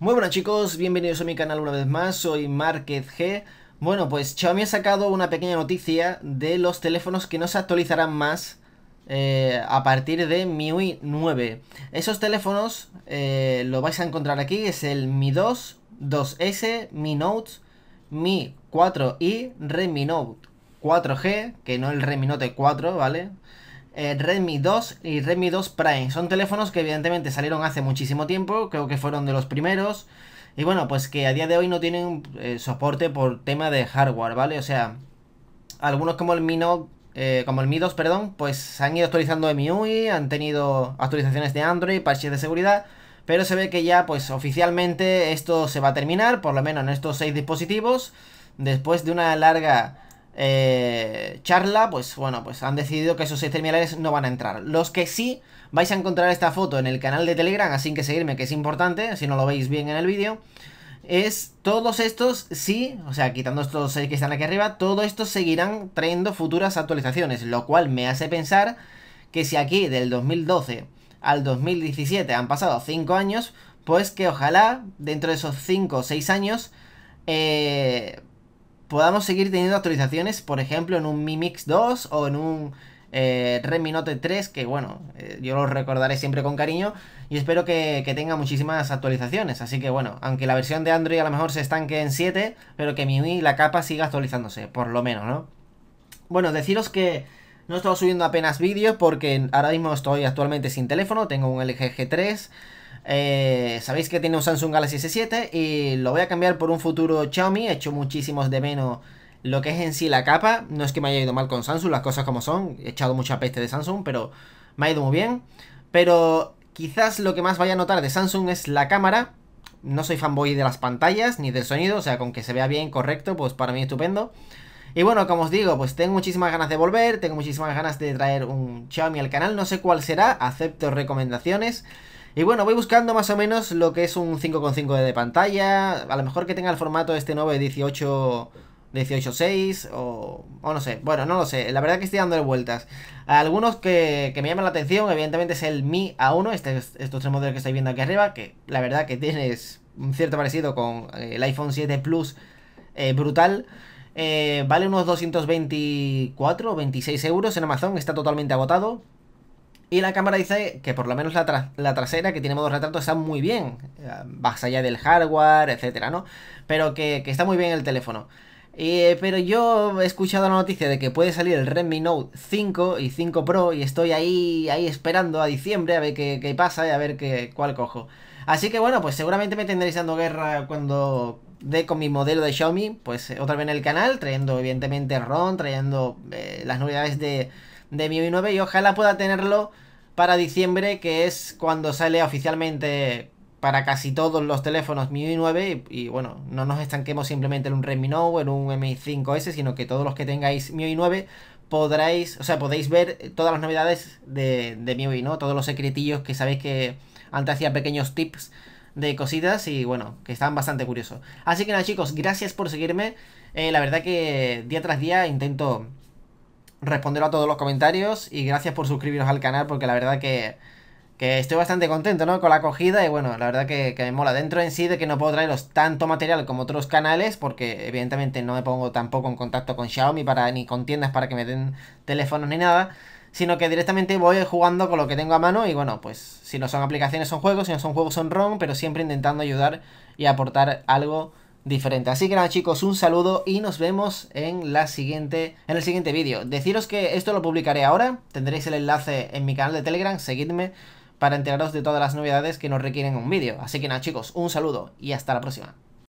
Muy buenas chicos, bienvenidos a mi canal una vez más, soy Market G. Bueno, pues Xiaomi ha sacado una pequeña noticia de los teléfonos que no se actualizarán más eh, a partir de MIUI 9. Esos teléfonos eh, lo vais a encontrar aquí, es el Mi 2, 2S, Mi Note, Mi 4i, Redmi Note 4G, que no el Redmi Note 4, ¿vale? Eh, Redmi 2 y Redmi 2 Prime. Son teléfonos que evidentemente salieron hace muchísimo tiempo, creo que fueron de los primeros. Y bueno, pues que a día de hoy no tienen eh, soporte por tema de hardware, ¿vale? O sea, algunos como el Mi no, eh, como el Mi 2, perdón, pues han ido actualizando MIUI, han tenido actualizaciones de Android, parches de seguridad, pero se ve que ya pues oficialmente esto se va a terminar, por lo menos en estos seis dispositivos, después de una larga eh, charla, pues bueno, pues han decidido que esos 6 terminales no van a entrar. Los que sí vais a encontrar esta foto en el canal de Telegram, así que seguirme, que es importante, si no lo veis bien en el vídeo, es todos estos sí, o sea, quitando estos 6 que están aquí arriba, todos estos seguirán trayendo futuras actualizaciones, lo cual me hace pensar que si aquí del 2012 al 2017 han pasado 5 años, pues que ojalá dentro de esos 5 o 6 años eh, podamos seguir teniendo actualizaciones, por ejemplo, en un Mi Mix 2 o en un eh, Redmi Note 3, que bueno, eh, yo lo recordaré siempre con cariño y espero que, tenga muchísimas actualizaciones. Así que bueno, aunque la versión de Android a lo mejor se estanque en 7, pero que mi la capa, siga actualizándose, por lo menos, ¿no? Bueno, deciros que no he subiendo apenas vídeos porque ahora mismo estoy actualmente sin teléfono, tengo un LG G3 eh, sabéis que tiene un Samsung Galaxy S7 y lo voy a cambiar por un futuro Xiaomi. He hecho muchísimos de menos lo que es en sí la capa. No es que me haya ido mal con Samsung, las cosas como son. He echado mucha peste de Samsung, pero me ha ido muy bien. Pero quizás lo que más vaya a notar de Samsung es la cámara. No soy fanboy de las pantallas ni del sonido, o sea, con que se vea bien, correcto, pues para mí estupendo. Y bueno, como os digo, pues tengo muchísimas ganas de volver, tengo muchísimas ganas de traer un Xiaomi al canal, no sé cuál será, acepto recomendaciones. Y bueno, voy buscando más o menos lo que es un 5.5 de pantalla. A lo mejor que tenga el formato este 9 18 18.6 o, o no sé, bueno, no lo sé, la verdad que estoy dando vueltas. Algunos que, me llaman la atención, evidentemente es el Mi A1, este, estos tres modelos que estáis viendo aquí arriba, que la verdad que tienes un cierto parecido con eh, el iPhone 7 Plus eh, brutal. Eh, vale unos 224 o 26 euros en Amazon, está totalmente agotado. Y la cámara dice que por lo menos la, trasera, que tiene modo retrato, está muy bien. Más allá del hardware, etcétera, ¿no? Pero que, está muy bien el teléfono. Eh, pero yo he escuchado la noticia de que puede salir el Redmi Note 5 y 5 Pro y estoy ahí, ahí esperando a diciembre a ver qué, pasa y a ver qué, cuál cojo. Así que bueno, pues seguramente me tendréis dando guerra cuando dé con mi modelo de Xiaomi, pues eh, otra vez en el canal, trayendo evidentemente ROM, trayendo eh, las novedades de, de MIUI 9 y ojalá pueda tenerlo para diciembre, que es cuando sale oficialmente para casi todos los teléfonos MIUI 9 y, bueno, no nos estanquemos simplemente en un Redmi Note o en un Mi5S, sino que todos los que tengáis MIUI 9 podréis, o sea, podéis ver todas las novedades de, de MIUI, ¿no? Todos los secretillos que sabéis que antes hacía pequeños tips de cositas y bueno, que estaban bastante curiosos. Así que nada chicos, gracias por seguirme. Eh, la verdad que día tras día intento Responder a todos los comentarios y gracias por suscribiros al canal porque la verdad que, que estoy bastante contento ¿no? con la acogida y bueno, la verdad que, que, me mola. Dentro en sí de que no puedo traeros tanto material como otros canales porque evidentemente no me pongo tampoco en contacto con Xiaomi para, ni con tiendas para que me den teléfonos ni nada. Sino que directamente voy jugando con lo que tengo a mano y bueno, pues si no son aplicaciones son juegos, si no son juegos son ROM, pero siempre intentando ayudar y aportar algo diferente. Así que nada chicos, un saludo y nos vemos en, la siguiente, en el siguiente vídeo. Deciros que esto lo publicaré ahora, tendréis el enlace en mi canal de Telegram, seguidme para enteraros de todas las novedades que nos requieren un vídeo. Así que nada chicos, un saludo y hasta la próxima.